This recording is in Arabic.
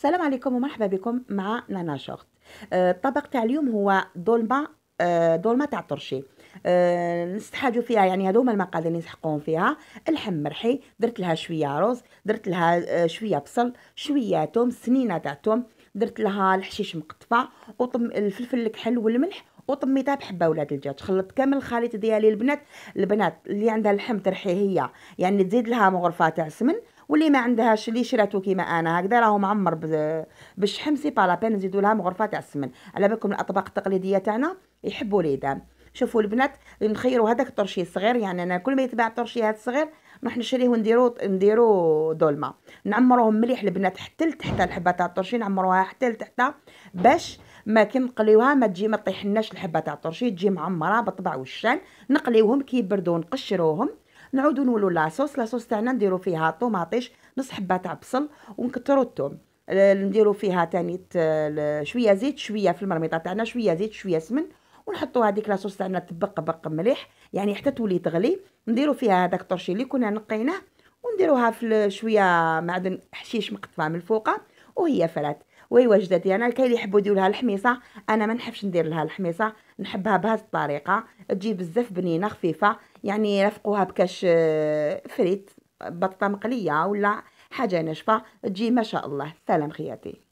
السلام عليكم ومرحبا بكم مع نانا شورت آه، الطبق تاع اليوم هو دولما آه، دولما تاع طرشي أه نستحاجوا فيها يعني هذوما هما المقادير اللي نسحقوهم فيها اللحم مرحي درت لها شويه رز درت لها آه، شويه بصل شويه توم سنينه تاع توم درت لها الحشيش مقطفه وطم الفلفل الكحل والملح وطميتها بحبه ولاد الجاج خلطت كامل الخليط ديالي البنات البنات اللي عندها اللحم هي يعني تزيد لها مغرفه تاع سمن واللي ما عندهاش اللي شراتو كيما انا هكذا راهو معمر بالشحم سي با بين نزيدو لها مغرفه تاع السمن على بالكم الاطباق التقليديه تاعنا يحبوا ليدام شوفوا البنات نخيروا هذاك الطرشي الصغير يعني انا كل ما يتباع الطرشي هذا الصغير نروح نشريه ونديرو نديرو دولمه نعمروهم مليح البنات حتى لتحت الحبه تاع الطرشي نعمروها حتى لتحت باش ما كي نقليوها ما تجي ما طيحناش الحبه تاع الطرشي تجي معمره بالطبع والشان نقليوهم يبردوا نقشروهم نعاودو نولو لاصوص لاصوص تاعنا نديرو فيها طوماطيش نص حبه تاع بصل ونكثرو الثوم نديرو فيها تاني شويه زيت شويه في المرميطه تاعنا شويه زيت شويه سمن ونحطو هذيك لاصوص تاعنا تبق بق مليح يعني حتى تولي تغلي نديرو فيها هذاك الطرشي اللي كنا نقيناه ونديروها في شويه معدن حشيش مقطفه من الفوقه وهي فرات ويوا جداتي انا كاين اللي يحبوا يديروا لها الحميصه انا ما نحبش ندير لها الحميصه نحبها بهذه الطريقه تجي بزاف بنينه خفيفه يعني رفقوها بكاش آه، فريت بطاطا مقليه ولا حاجه ناشفه تجي ما شاء الله سلام خياتي